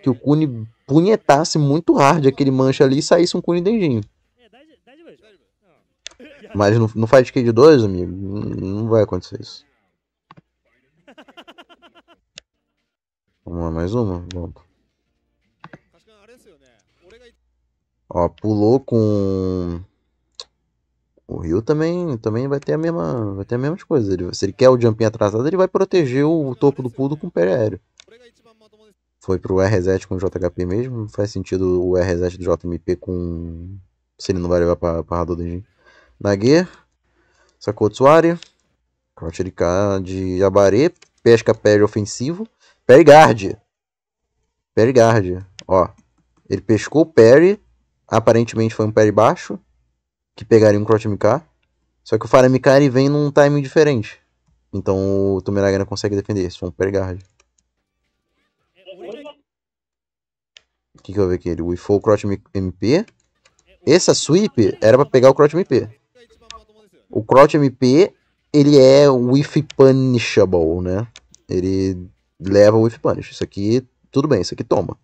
S1: que o Kune punhetasse muito hard aquele mancha ali e saísse um Kune Dendinho. Mas no, no Fight Kid 2, amigo, não vai acontecer isso. Vamos lá, mais uma? Vamos. Ó, pulou com o Rio também, também vai ter a mesma, vai ter as mesmas coisas. Ele, se ele quer o jumping atrasado, ele vai proteger o topo do pulo com o pé aéreo. Foi pro R-Reset com o JHP mesmo, não faz sentido o R-Reset do JMP com... Se ele não vai levar pra, pra Hadou sacou o Sakotsuari, Kawachirika de Jabaré, pesca pé ofensivo, Perry Guard. Perry Guard, ó. Ele pescou o Perry, aparentemente foi um pé baixo, que pegaria um Crotch MK. Só que o Fire MK ele vem num timing diferente. Então o Tomeragana consegue defender, se for um pé guard. O que, que eu vi aqui? Ele whiffou o Crotch MP. Essa sweep era para pegar o Crotch MP. O Crotch MP, ele é whiff punishable, né? Ele leva o whiff punish. Isso aqui, tudo bem, isso aqui toma.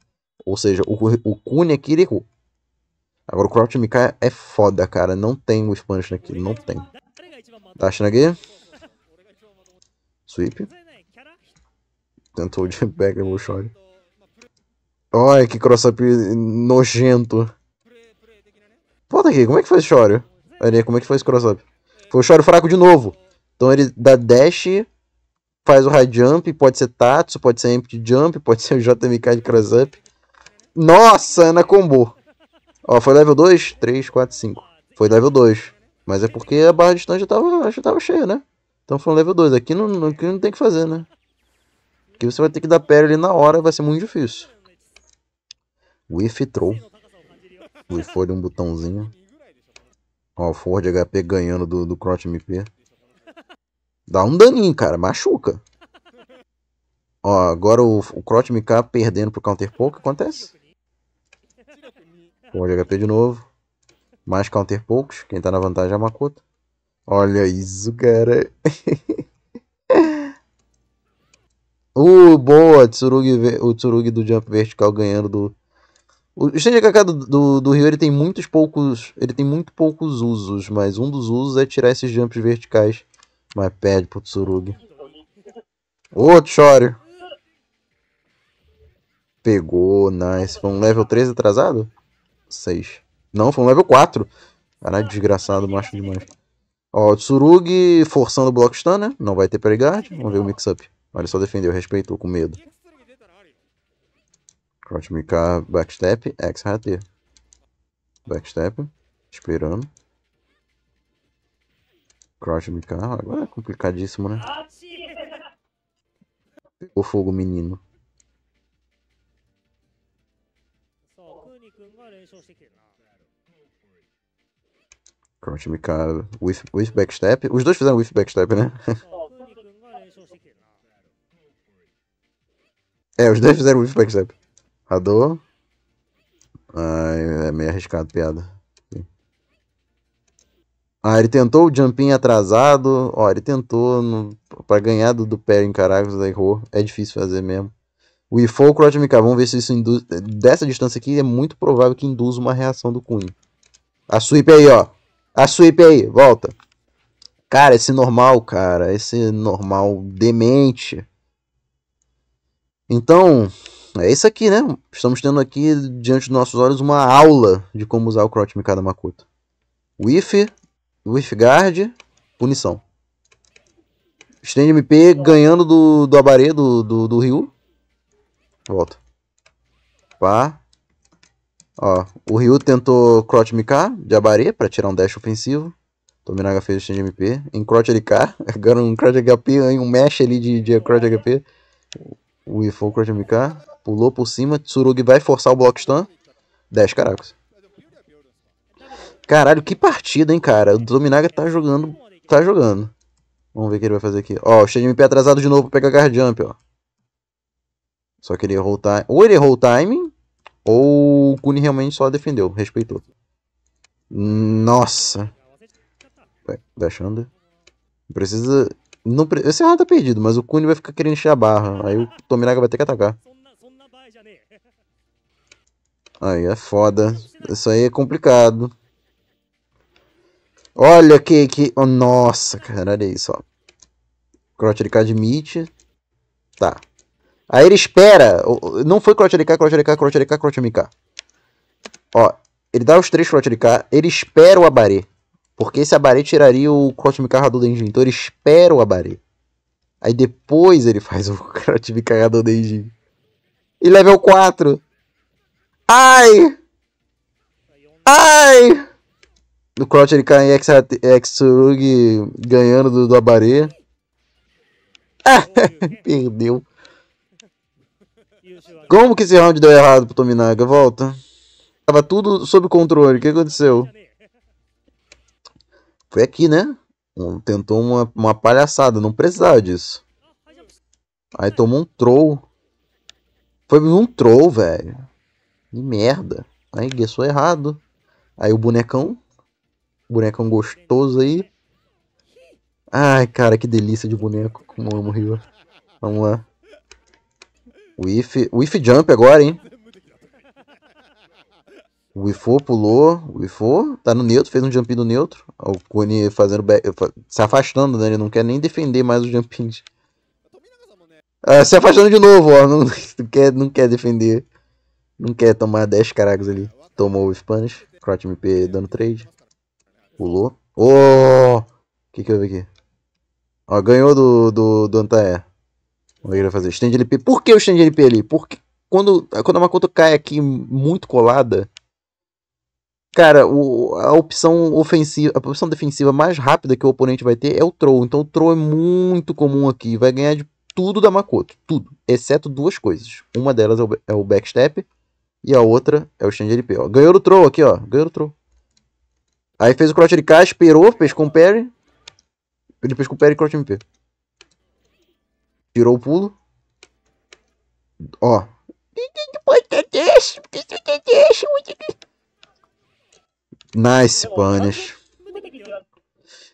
S1: Ou seja, o, o Kune aqui ele errou. Agora o Crouch MK é foda, cara. Não tem o Spanish naquilo, não tem. Dash na G. Sweep. Tentou de pega o shot. Olha que cross-up nojento. Volta aqui, como é que faz Shoryu? Olha como é que faz cross-up? Foi o Shoryu fraco de novo. Então ele dá dash, faz o high jump, pode ser Tatsu, pode ser empty jump, pode ser o JMK de cross-up. Nossa, na combo. Ó, foi level 2, 3, 4, 5. Foi level 2. Mas é porque a barra de stand já tava, já tava cheia, né? Então foi um level 2. Aqui não, aqui não tem que fazer, né? Aqui você vai ter que dar pé ali na hora, e vai ser muito difícil. Whiff Troll. Whiffou de um botãozinho. Ó, o Ford HP ganhando do, do Crotch MP. Dá um daninho, cara. Machuca. Ó, agora o, o Crotch MK perdendo pro Counter Poke. Acontece? Pô de HP de novo. Mais counter poucos. Quem tá na vantagem é a Makoto. Olha isso, cara. uh, boa! Tsurugi, o Tsurugi do Jump Vertical ganhando do... O Stand HK do, do, do Rio, ele tem muitos poucos... Ele tem muito poucos usos, mas um dos usos é tirar esses jumps verticais. Mas perde pro Tsurugi. Outro chore. Pegou, nice. Foi um level 3 atrasado? 6. Não, foi um level 4. Caralho, ah, desgraçado, macho demais. Ó, o Tsurugi forçando o bloco stun, né? Não vai ter preguard. Vamos ver o mix-up. Olha, só defendeu, respeitou, com medo. Crouch MK, backstep, X-HT. Backstep, esperando. Crouch MK, agora é complicadíssimo, né? Ah, Pegou fogo, menino. Crunch Mikado. With, with backstep. Os dois fizeram with backstep, né? é, é os dois fizeram with backstep. Hadou. Ai, é meio arriscado, piada. Ah, ele tentou o jumping atrasado. Ó, ele tentou no, pra ganhar do, do pé em Caracas, errou. É difícil fazer mesmo. O IFO MK, vamos ver se isso induz. Dessa distância aqui é muito provável que induza uma reação do cunho. A sweep aí, ó. A sweep aí, volta. Cara, esse normal, cara. Esse normal demente. Então, é isso aqui, né? Estamos tendo aqui diante dos nossos olhos uma aula de como usar o Crotch Mikada Makoto. Whiff, Whiff Guard, punição. Stand MP ganhando do, do abare do, do, do Ryu. Volta. Pá. Ó, o Ryu tentou Crotch MK de pra tirar um dash ofensivo. Tominaga fez o stand MP. Em Crotch LK, agora um Crotch HP, um mesh ali de, de Crotch HP. O Ifo Crotch MK. Pulou por cima. Tsurugi vai forçar o block stun. 10 caracos. Caralho, que partida, hein, cara. O Dominaga tá jogando. Tá jogando. Vamos ver o que ele vai fazer aqui. Ó, o stand MP atrasado de novo pra pegar guard jump, ó. Só que ele errou o time. Ou ele errou o timing, ou o Kuni realmente só defendeu, respeitou. Nossa. Vai, da Xanda. Precisa. Não pre... Esse round tá perdido, mas o Kuni vai ficar querendo encher a barra. Aí o Tominaga vai ter que atacar. Aí é foda. Isso aí é complicado. Olha que. que... Oh, nossa, cara, olha isso, ó. Crotch de Cadmite. Tá. Aí ele espera. Não foi crotch crotch crotch LK, crotch Crotchariká. Ó, ele dá os três crotch LK, ele espera o Abare, Porque esse Abare tiraria o Crotchariká Hadouken Engine. Então ele espera o Abare. Aí depois ele faz o crotch Crotchariká Hadouken Engine. E level 4. Ai! Ai! Do Crotchariká e Exurug ganhando do, do Ah, perdeu. Como que esse round deu errado pro Tominaga? Volta. Tava tudo sob controle. O que aconteceu? Foi aqui, né? Um, tentou uma, uma palhaçada. Não precisava disso. Aí tomou um troll. Foi um troll, velho. Que merda. Aí guessou errado. Aí o bonecão. Bonecão gostoso aí. Ai, cara, que delícia de boneco. Como eu amo Vamos lá. O If, o if Jump agora, hein? O Ifo pulou, o Ifo tá no neutro, fez um jumpinho do neutro. O Kuni fazendo back, se afastando, né? Ele não quer nem defender mais os jumpings. Ah, se afastando de novo, ó. Não, não, quer, não quer defender. Não quer tomar 10 caracas ali. Tomou o Spanish. Crotch MP dando trade, Pulou. Oh! O que que eu vi aqui? Ó, ganhou do, do, do Antaé ele vai fazer stand LP. Por que o stand LP ali? Porque quando, quando a Makoto cai aqui muito colada, cara, o, a opção ofensiva, a opção defensiva mais rápida que o oponente vai ter é o throw. Então o throw é muito comum aqui, vai ganhar de tudo da Makoto, tudo, exceto duas coisas. Uma delas é o, é o backstep e a outra é o stand LP, ó. Ganhou o throw aqui, ó, ganhou o throw. Aí fez o crotch de cá, esperou, fez com o parry. Ele fez com o parry e crotch MP. Tirou o pulo. Ó. Nice, né? Punish.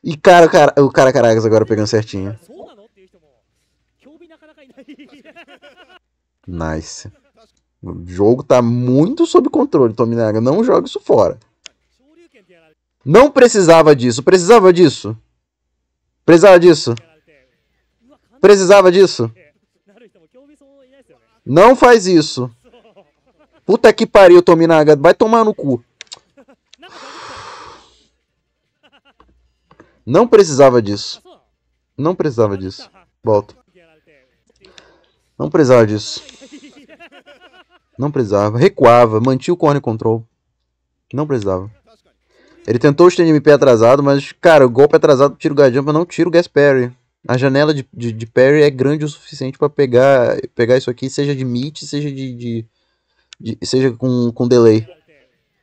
S1: E cara, cara, o cara Caracas agora pegando certinho. Nice. O jogo tá muito sob controle, Tominaga. Não joga isso fora. Não precisava disso. Precisava disso. Precisava disso. Precisava disso? Não faz isso. Puta que pariu, Tominaga. Vai tomar no cu. Não precisava disso. Não precisava disso. Volto. Não precisava disso. Não precisava. Recuava. Mantinha o corner control. Não precisava. Ele tentou o stand MP atrasado, mas, cara, o golpe é atrasado tiro o guardião, jump, não tiro o gas a janela de, de, de parry é grande o suficiente para pegar pegar isso aqui, seja de meet, seja de, de, de, seja com, com delay.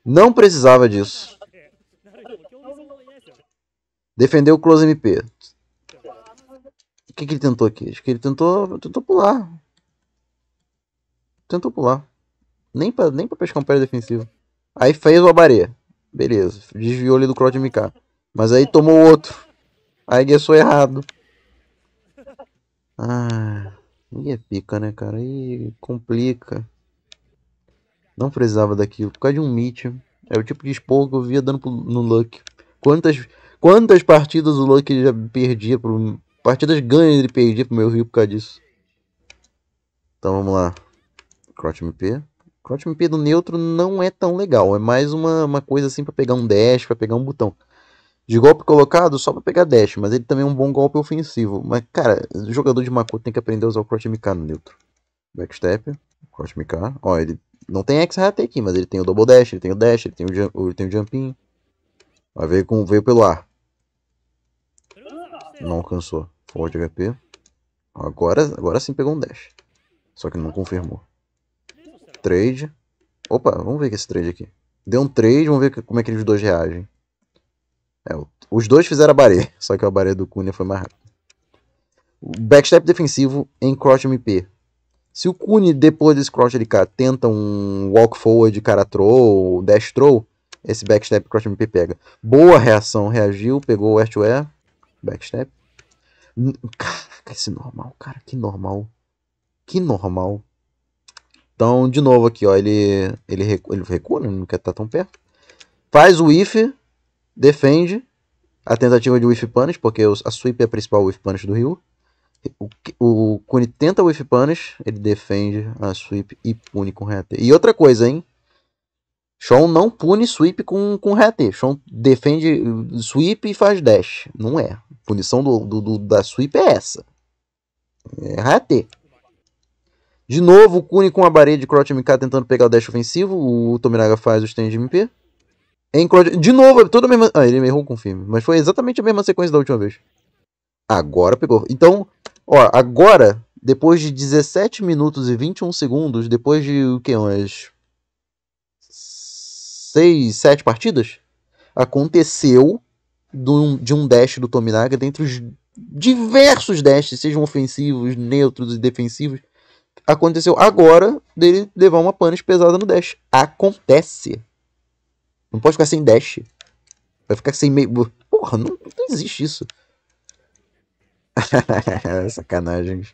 S1: Não precisava disso. Defendeu o close MP. O que, que ele tentou aqui? Acho que ele tentou, tentou pular. Tentou pular. Nem pra, nem pra pescar um pé defensivo. Aí fez o abaré. Beleza. Desviou ali do Crowd MK. Mas aí tomou outro. Aí guessou errado. Ah, e é pica, né, cara? E complica. Não precisava daquilo. Por causa de um Mitch. É o tipo de expor que eu via dando no Luck. Quantas, quantas partidas o Luck já perdia pro. Partidas ganhas ele perdia pro meu Rio por causa disso. Então vamos lá. Crot MP. Crot MP do neutro não é tão legal. É mais uma, uma coisa assim para pegar um dash, para pegar um botão de golpe colocado só para pegar dash, mas ele também é um bom golpe ofensivo. Mas, cara, jogador de Mako tem que aprender a usar o Crotch MK no neutro. Backstep, Crotch MK. Ó, ele não tem X-Hat aqui, mas ele tem o Double Dash, ele tem o Dash, ele tem o, jump, ele tem o Jumping. Ó, veio, com, veio pelo ar. Não alcançou. forte HP. agora, agora sim pegou um Dash. Só que não confirmou. Trade. Opa, vamos ver que é esse trade aqui. Deu um trade, vamos ver como é que eles dois reagem. É, os dois fizeram a barreira, só que a barreira do Cunha foi mais rápida. Backstep defensivo em cross MP. Se o Cune, depois desse cross ele tenta um walk forward, cara throw, dash throw, esse backstep cross MP pega. Boa reação, reagiu, pegou o air to air, backstep. Caraca, esse normal, cara, que normal. Que normal. Então, de novo aqui, ó, ele, ele, recua, ele recua, né, não quer estar tão perto. Faz o if, defende a tentativa de whiff punish, porque a sweep é a principal whiff punish do Ryu. O, Kuni tenta whiff punish, ele defende a sweep e pune com reater. E outra coisa, hein? Sean não pune sweep com, com reater. Sean defende sweep e faz dash. Não é. A punição do, do, do, da sweep é essa. É reater. De novo, o Kuni com a parede de Crotch MK tentando pegar o dash ofensivo. O Tomiraga faz o stand MP. De novo, é toda a mesma. Ah, ele errou com o filme. Mas foi exatamente a mesma sequência da última vez. Agora pegou. Então, ó, agora, depois de 17 minutos e 21 segundos, depois de o que? Umas. 6, 7 partidas? Aconteceu de um, de um dash do Tominaga dentre os diversos dashes, sejam ofensivos, neutros e defensivos. Aconteceu agora dele levar uma panes pesada no dash. Acontece. Não pode ficar sem dash. Vai ficar sem meio... Porra, não, não existe isso. Sacanagem.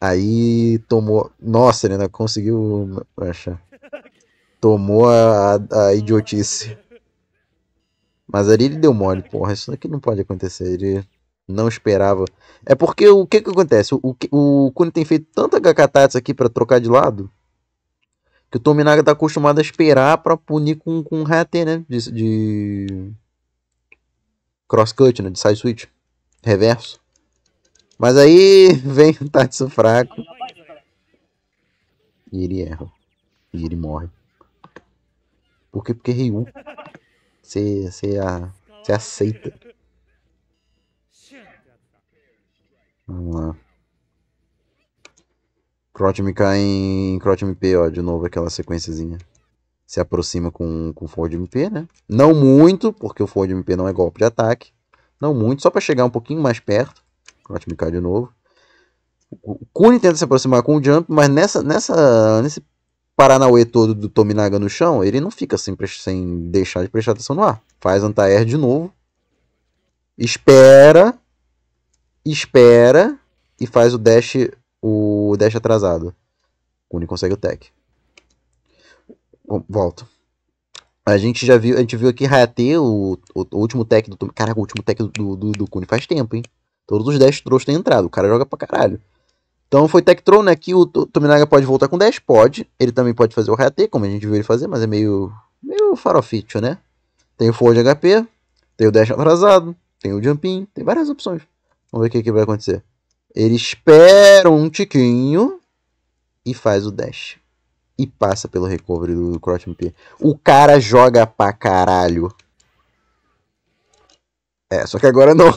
S1: Aí tomou... Nossa, ele ainda conseguiu achar. Tomou a, a idiotice. Mas ali ele deu mole, porra. Isso aqui não pode acontecer. Ele não esperava. É porque o que que acontece? O, o, o Kuni tem feito tanta Gakatatsu aqui para trocar de lado que o Tominaga tá acostumado a esperar para punir com, com um né? De, de... crosscut, né? De side switch. Reverso. Mas aí vem o Tatsu fraco. E ele erra. E ele morre. Por quê? Porque Ryu. Você aceita. Vamos lá. Crot MK em Crot MP, ó, de novo aquela sequenciazinha. Se aproxima com, com Ford MP, né? Não muito, porque o Ford MP não é golpe de ataque. Não muito, só para chegar um pouquinho mais perto. Crot MK de novo. O Kuni tenta se aproximar com o jump, mas nessa, nessa, nesse Paranauê todo do Tominaga no chão, ele não fica sem, sem deixar de prestar atenção no ar. Faz anti-air de novo. Espera. Espera. E faz o dash o dash atrasado. Kuni consegue o tech. volto. A gente já viu, a gente viu aqui Hayate, o, o, o último tech do Caraca, o último tech do, do, do Kuni faz tempo, hein? Todos os 10 trolls têm entrado, o cara joga pra caralho. Então foi Tech Troll, né? Que o Tominaga pode voltar com 10, pode. Ele também pode fazer o Hayate, como a gente viu ele fazer, mas é meio, meio farofítio, né? Tem o Forge HP, tem o Dash atrasado, tem o Jumping, tem várias opções. Vamos ver o que, que vai acontecer. Ele espera um tiquinho e faz o dash. E passa pelo recovery do CrossMP. O cara joga pra caralho. É, só que agora não.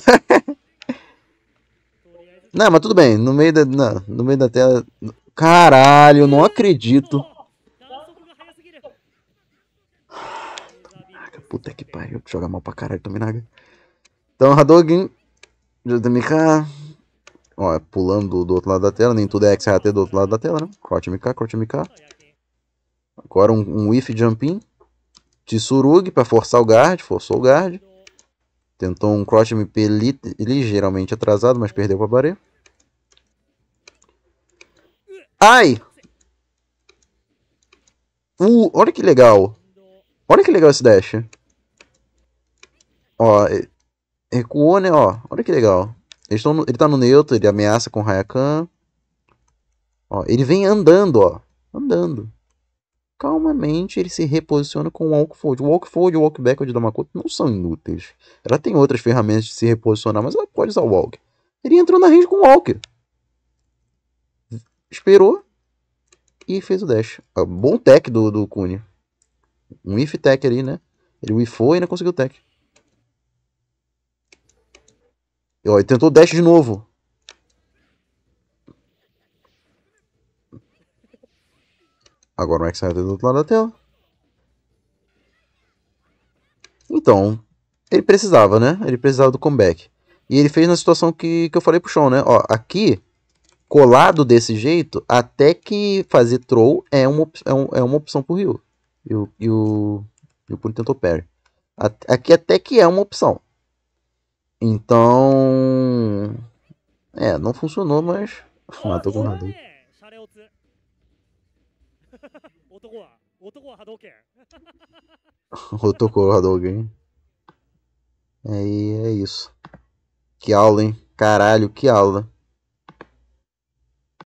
S1: não, mas tudo bem. No meio da, não, no meio da tela... Caralho, não acredito. Puta que pariu. Joga mal pra caralho, Tominaga. Então, Hadouken. Judamika. Ó, é pulando do outro lado da tela, nem tudo é XRT do outro lado da tela, né? Corte MK, corte MK. Agora um, um if jumping. Tsurugi para forçar o guard, forçou o guard. Tentou um cross MP li, ligeiramente atrasado, mas perdeu para Baré. Ai! Uh, olha que legal. Olha que legal esse dash. Ó, recuou, né? Ó, olha que legal. Eles ele tá no neutro, ele ameaça com Hayakan. Ó, ele vem andando, ó. Andando. Calmamente ele se reposiciona com o Walk Fold. O Walk Fold e o Walk Backward da não são inúteis. Ela tem outras ferramentas de se reposicionar, mas ela pode usar o Walk. Ele entrou na range com o Walk. Esperou. E fez o dash. bom tech do, do Kuni. Um if tech ali, né? Ele whiffou e ainda conseguiu tech. ó, ele tentou o dash de novo. Agora o Max saiu tá do outro lado da tela. Então, ele precisava, né? Ele precisava do comeback. E ele fez na situação que, que eu falei pro Sean, né? Ó, aqui, colado desse jeito, até que fazer troll é uma, é um, é uma opção pro Ryu. E o, e o, e o Puri tentou parry. Aqui até que é uma opção. Então. É, não funcionou, mas. Matou com o Hadouken. Rotocou o Hadouken. Aí é isso. Que aula, hein? Caralho, que aula.